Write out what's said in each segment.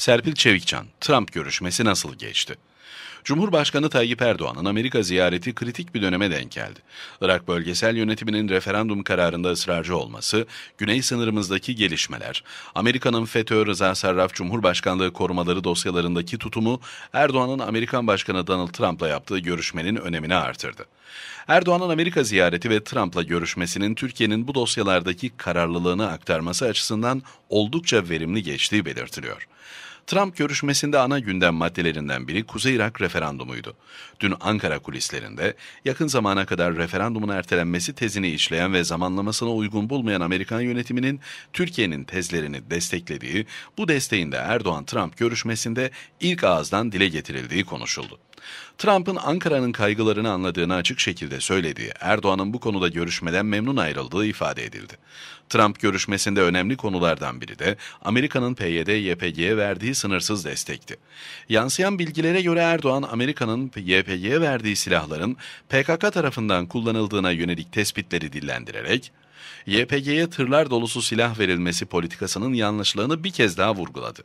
Serpil Çevikcan, Trump görüşmesi nasıl geçti? Cumhurbaşkanı Tayyip Erdoğan'ın Amerika ziyareti kritik bir döneme denk geldi. Irak bölgesel yönetiminin referandum kararında ısrarcı olması, güney sınırımızdaki gelişmeler, Amerika'nın FETÖ Rıza Sarraf Cumhurbaşkanlığı korumaları dosyalarındaki tutumu Erdoğan'ın Amerikan Başkanı Donald Trump'la yaptığı görüşmenin önemini artırdı. Erdoğan'ın Amerika ziyareti ve Trump'la görüşmesinin Türkiye'nin bu dosyalardaki kararlılığını aktarması açısından oldukça verimli geçtiği belirtiliyor. Trump görüşmesinde ana gündem maddelerinden biri Kuzey Irak referandumuydu. Dün Ankara kulislerinde yakın zamana kadar referandumun ertelenmesi tezini işleyen ve zamanlamasına uygun bulmayan Amerikan yönetiminin Türkiye'nin tezlerini desteklediği, bu desteğin de Erdoğan-Trump görüşmesinde ilk ağızdan dile getirildiği konuşuldu. Trump'ın Ankara'nın kaygılarını anladığını açık şekilde söylediği, Erdoğan'ın bu konuda görüşmeden memnun ayrıldığı ifade edildi. Trump görüşmesinde önemli konulardan biri de Amerika'nın PYD-YPG'ye verdiği sınırsız destekti. Yansıyan bilgilere göre Erdoğan, Amerika'nın YPG'ye verdiği silahların PKK tarafından kullanıldığına yönelik tespitleri dillendirerek, YPG'ye tırlar dolusu silah verilmesi politikasının yanlışlığını bir kez daha vurguladı.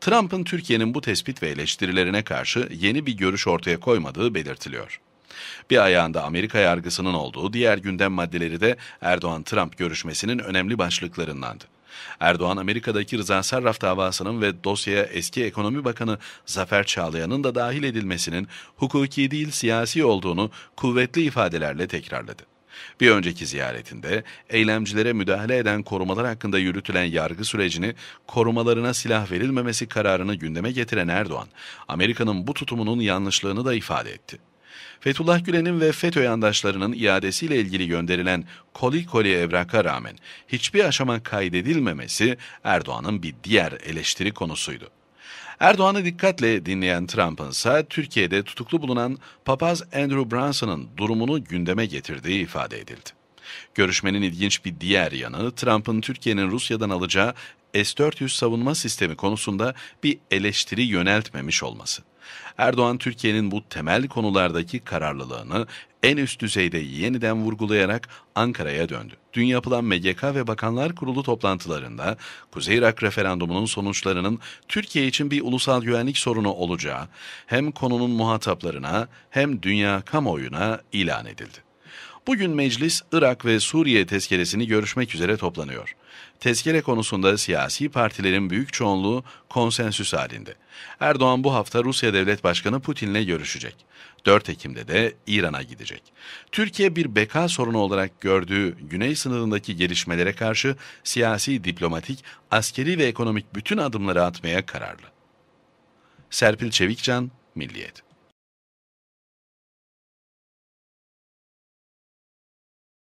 Trump'ın Türkiye'nin bu tespit ve eleştirilerine karşı yeni bir görüş ortaya koymadığı belirtiliyor. Bir ayağında Amerika yargısının olduğu diğer gündem maddeleri de Erdoğan-Trump görüşmesinin önemli başlıklarındandı. Erdoğan, Amerika'daki Rıza Sarraf davasının ve dosyaya eski ekonomi bakanı Zafer Çağlayan'ın da dahil edilmesinin hukuki değil siyasi olduğunu kuvvetli ifadelerle tekrarladı. Bir önceki ziyaretinde eylemcilere müdahale eden korumalar hakkında yürütülen yargı sürecini korumalarına silah verilmemesi kararını gündeme getiren Erdoğan, Amerika'nın bu tutumunun yanlışlığını da ifade etti. Fethullah Gülen'in ve FETÖ yandaşlarının iadesiyle ilgili gönderilen koli koli evraka rağmen hiçbir aşama kaydedilmemesi Erdoğan'ın bir diğer eleştiri konusuydu. Erdoğan'ı dikkatle dinleyen Trump'ın ise Türkiye'de tutuklu bulunan papaz Andrew Brunson'ın durumunu gündeme getirdiği ifade edildi. Görüşmenin ilginç bir diğer yanı Trump'ın Türkiye'nin Rusya'dan alacağı S-400 savunma sistemi konusunda bir eleştiri yöneltmemiş olması. Erdoğan Türkiye'nin bu temel konulardaki kararlılığını en üst düzeyde yeniden vurgulayarak Ankara'ya döndü. Dün yapılan MGK ve Bakanlar Kurulu toplantılarında Kuzey Irak referandumunun sonuçlarının Türkiye için bir ulusal güvenlik sorunu olacağı hem konunun muhataplarına hem dünya kamuoyuna ilan edildi. Bugün meclis Irak ve Suriye tezkeresini görüşmek üzere toplanıyor. Tezkere konusunda siyasi partilerin büyük çoğunluğu konsensüs halinde. Erdoğan bu hafta Rusya Devlet Başkanı Putin'le görüşecek. 4 Ekim'de de İran'a gidecek. Türkiye bir beka sorunu olarak gördüğü Güney sınırındaki gelişmelere karşı siyasi, diplomatik, askeri ve ekonomik bütün adımları atmaya kararlı. Serpil Çevikcan, Milliyet